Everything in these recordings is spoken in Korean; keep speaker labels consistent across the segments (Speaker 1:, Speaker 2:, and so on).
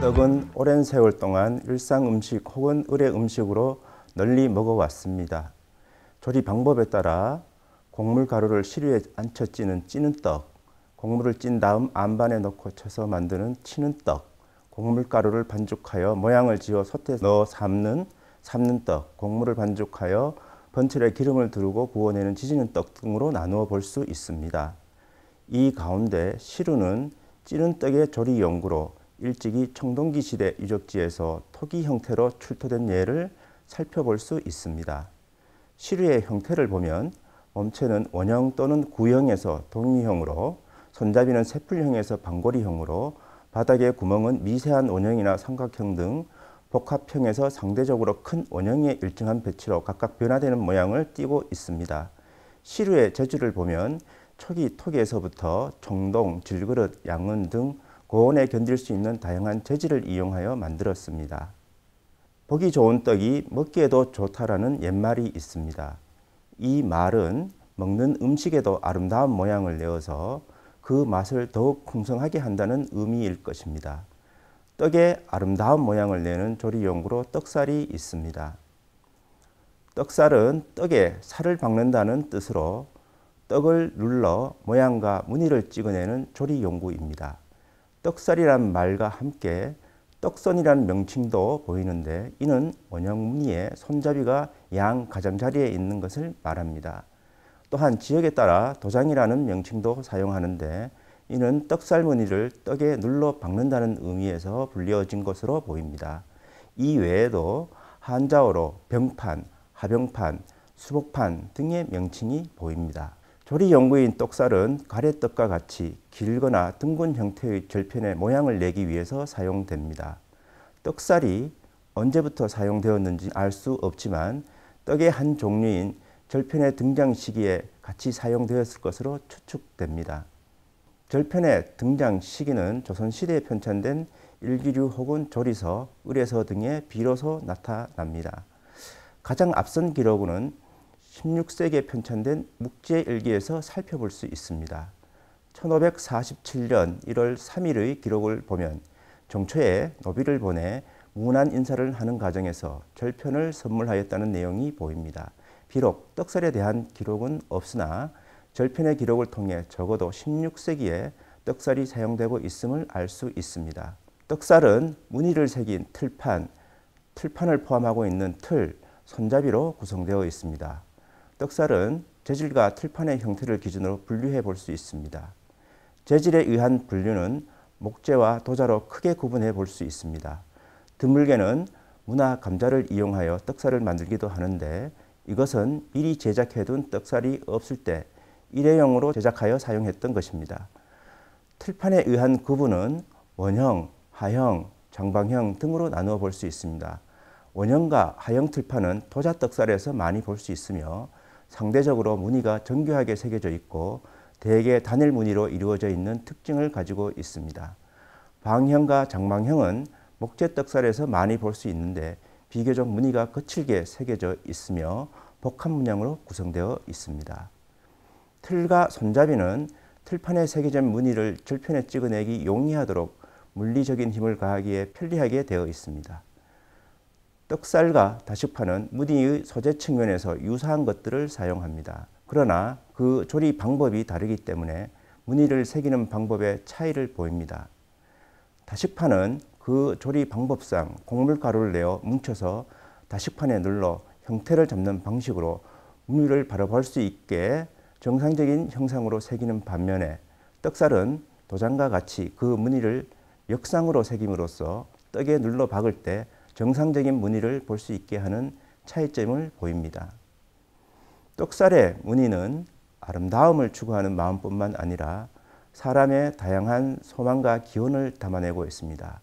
Speaker 1: 떡은 오랜 세월 동안 일상 음식 혹은 의뢰 음식으로 널리 먹어왔습니다. 조리 방법에 따라 곡물 가루를 시루에 안쳐 찌는 찌는 떡, 곡물을 찐 다음 안반에 넣고 쳐서 만드는 치는 떡, 곡물 가루를 반죽하여 모양을 지어 솥에 넣어 삶는 삶는 떡, 곡물을 반죽하여 번칠에 기름을 두르고 구워내는 지지는 떡 등으로 나누어 볼 수 있습니다. 이 가운데 시루는 찌는 떡의 조리 연구로 일찍이 청동기 시대 유적지에서 토기 형태로 출토된 예를 살펴볼 수 있습니다. 시류의 형태를 보면 몸체는 원형 또는 구형에서 동위형으로 손잡이는 세풀형에서 반고리형으로 바닥의 구멍은 미세한 원형이나 삼각형 등 복합형에서 상대적으로 큰 원형의 일정한 배치로 각각 변화되는 모양을 띠고 있습니다. 시루의 재질을 보면 초기 토기에서부터 정동, 질그릇, 양은 등 고온에 견딜 수 있는 다양한 재질을 이용하여 만들었습니다. 보기 좋은 떡이 먹기에도 좋다라는 옛말이 있습니다. 이 말은 먹는 음식에도 아름다운 모양을 내어서 그 맛을 더욱 풍성하게 한다는 의미일 것입니다. 떡에 아름다운 모양을 내는 조리용구로 떡살이 있습니다. 떡살은 떡에 살을 박는다는 뜻으로 떡을 눌러 모양과 무늬를 찍어내는 조리용구입니다. 떡살이란 말과 함께 떡선이라는 명칭도 보이는데 이는 원형 무늬의 손잡이가 양 가장자리에 있는 것을 말합니다. 또한 지역에 따라 도장이라는 명칭도 사용하는데 이는 떡살 무늬를 떡에 눌러 박는다는 의미에서 불리진 것으로 보입니다. 이 외에도 한자어로 병판, 하병판, 수복판 등의 명칭이 보입니다. 조리 연구인 떡살은 가래떡과 같이 길거나 둥근 형태의 절편의 모양을 내기 위해서 사용됩니다. 떡살이 언제부터 사용되었는지 알 수 없지만 떡의 한 종류인 절편의 등장 시기에 같이 사용되었을 것으로 추측됩니다. 절편의 등장 시기는 조선시대에 편찬된 일기류 혹은 조리서, 의뢰서 등에 비로소 나타납니다. 가장 앞선 기록은 16세기에 편찬된 묵제일기에서 살펴볼 수 있습니다. 1547년 1월 3일의 기록을 보면 정초에 노비를 보내 무난 인사를 하는 과정에서 절편을 선물하였다는 내용이 보입니다. 비록 떡살에 대한 기록은 없으나 절편의 기록을 통해 적어도 16세기에 떡살이 사용되고 있음을 알 수 있습니다. 떡살은 무늬를 새긴 틀판, 틀판을 포함하고 있는 틀, 손잡이로 구성되어 있습니다. 떡살은 재질과 틀판의 형태를 기준으로 분류해 볼 수 있습니다. 재질에 의한 분류는 목재와 도자로 크게 구분해 볼 수 있습니다. 드물게는 문화 감자를 이용하여 떡살을 만들기도 하는데 이것은 미리 제작해둔 떡살이 없을 때 일회용으로 제작하여 사용했던 것입니다. 틀판에 의한 구분은 원형, 하형, 장방형 등으로 나누어 볼 수 있습니다. 원형과 하형 틀판은 도자 떡살에서 많이 볼 수 있으며 상대적으로 무늬가 정교하게 새겨져 있고 대개 단일 무늬로 이루어져 있는 특징을 가지고 있습니다. 방형과 장망형은 목재 떡살에서 많이 볼 수 있는데 비교적 무늬가 거칠게 새겨져 있으며 복합 문양으로 구성되어 있습니다. 틀과 손잡이는 틀판에 새겨진 무늬를 절편에 찍어내기 용이하도록 물리적인 힘을 가하기에 편리하게 되어 있습니다. 떡살과 다시파는 무늬의 소재 측면에서 유사한 것들을 사용합니다. 그러나 그 조리 방법이 다르기 때문에 무늬를 새기는 방법의 차이를 보입니다. 다식파는 그 조리 방법상 곡물가루를 내어 뭉쳐서 다식판에 눌러 형태를 잡는 방식으로 무늬를 바로 볼수 있게 정상적인 형상으로 새기는 반면에 떡살은 도장과 같이 그 무늬를 역상으로 새김으로써 떡에 눌러 박을 때 정상적인 무늬를 볼 수 있게 하는 차이점을 보입니다. 떡살의 무늬는 아름다움을 추구하는 마음뿐만 아니라 사람의 다양한 소망과 기원을 담아내고 있습니다.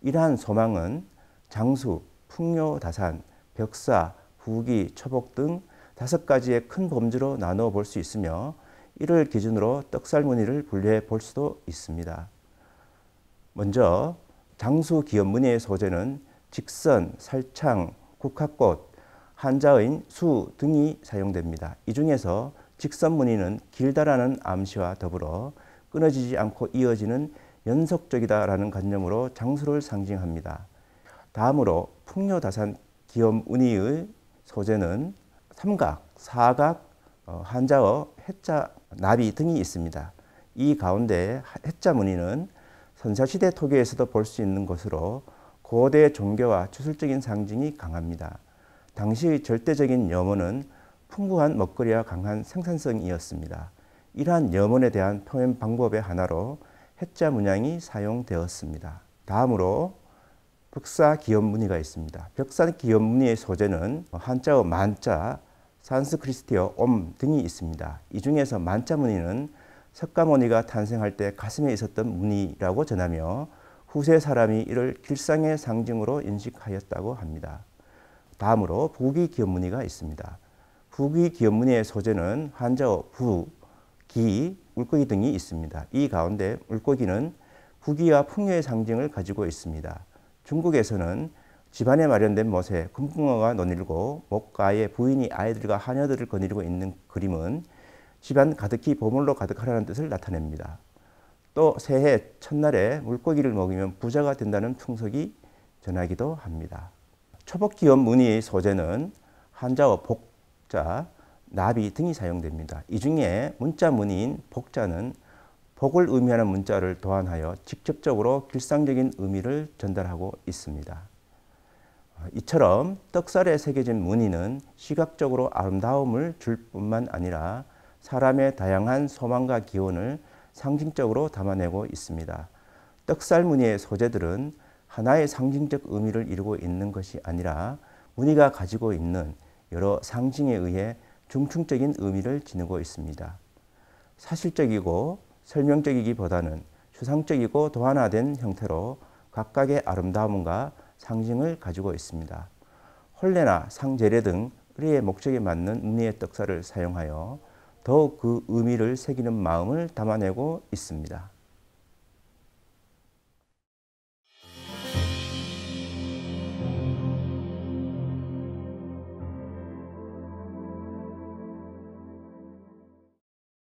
Speaker 1: 이러한 소망은 장수, 풍요다산, 벽사, 부귀, 초복 등 다섯 가지의 큰 범주로 나누어 볼 수 있으며 이를 기준으로 떡살 무늬를 분류해 볼 수도 있습니다. 먼저 장수 기업 무늬의 소재는 직선, 살창, 국화꽃, 한자인, 수 등이 사용됩니다. 이 중에서 직선 무늬는 길다라는 암시와 더불어 끊어지지 않고 이어지는 연속적이다라는 관념으로 장수를 상징합니다. 다음으로 풍요다산 기업 무늬의 소재는 삼각, 사각, 어, 한자어, 해자, 나비 등이 있습니다. 이 가운데 해자 무늬는 선사시대 토기에서도 볼 수 있는 것으로 고대 종교와 추술적인 상징이 강합니다. 당시 절대적인 염원은 풍부한 먹거리와 강한 생산성이었습니다. 이러한 염원에 대한 표현 방법의 하나로 해자 문양이 사용되었습니다. 다음으로 벽사 기업 무늬가 있습니다. 벽사 기업 무늬의 소재는 한자어 만자, 산스크리스티어 옴 등이 있습니다. 이 중에서 만자 무늬는 석가모니가 탄생할 때 가슴에 있었던 무늬라고 전하며 후세 사람이 이를 길상의 상징으로 인식하였다고 합니다. 다음으로 부귀 기업문의가 있습니다. 부귀 기업문의의 소재는 한자어 부, 기, 물고기 등이 있습니다. 이 가운데 물고기는 부귀와 풍요의 상징을 가지고 있습니다. 중국에서는 집안에 마련된 못에 금붕어가 논일고 목가에 부인이 아이들과 하녀들을 거느리고 있는 그림은 집안 가득히 보물로 가득하라는 뜻을 나타냅니다. 또 새해 첫날에 물고기를 먹이면 부자가 된다는 풍속이 전하기도 합니다. 초복기업 문의 소재는 한자어 복자, 나비 등이 사용됩니다. 이 중에 문자 문인 복자는 복을 의미하는 문자를 도안하여 직접적으로 길상적인 의미를 전달하고 있습니다. 이처럼 떡살에 새겨진 무늬는 시각적으로 아름다움을 줄 뿐만 아니라 사람의 다양한 소망과 기원을 상징적으로 담아내고 있습니다. 떡살 무늬의 소재들은 하나의 상징적 의미를 이루고 있는 것이 아니라 무늬가 가지고 있는 여러 상징에 의해 중충적인 의미를 지니고 있습니다. 사실적이고 설명적이기보다는 추상적이고 도안화된 형태로 각각의 아름다움과 상징을 가지고 있습니다. 홀레나 상제례 등 의의 목적에 맞는 무늬의 떡살을 사용하여 더욱 그 의미를 새기는 마음을 담아내고 있습니다.